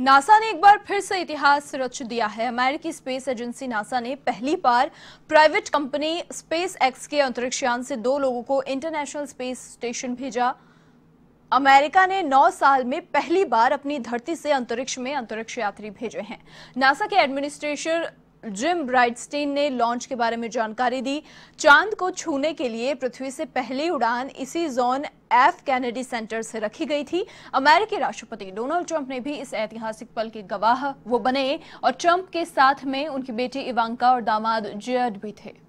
NASA ने एक बार फिर से इतिहास रच दिया है अमेरिकी स्पेस एजेंसी नासा ने पहली बार प्राइवेट कंपनी स्पेस एक्स के अंतरिक्षयान से दो लोगों को इंटरनेशनल स्पेस स्टेशन भेजा अमेरिका ने 9 साल में पहली बार अपनी धरती से अंतरिक्ष में अंतरिक्ष यात्री भेजे हैं नासा के एडमिनिस्ट्रेटर जिम ब्राइटस्टीन ने लॉन्च के बारे में जानकारी दी चांद को छूने के लिए पृथ्वी से पहली उड़ान इसी जोन एफ कैनेडी सेंटर से रखी गई थी अमेरिकी राष्ट्रपति डोनाल्ड ट्रंप ने भी इस ऐतिहासिक पल के गवाह वो बने और ट्रंप के साथ में उनकी बेटी इवांका और दामाद जियड भी थे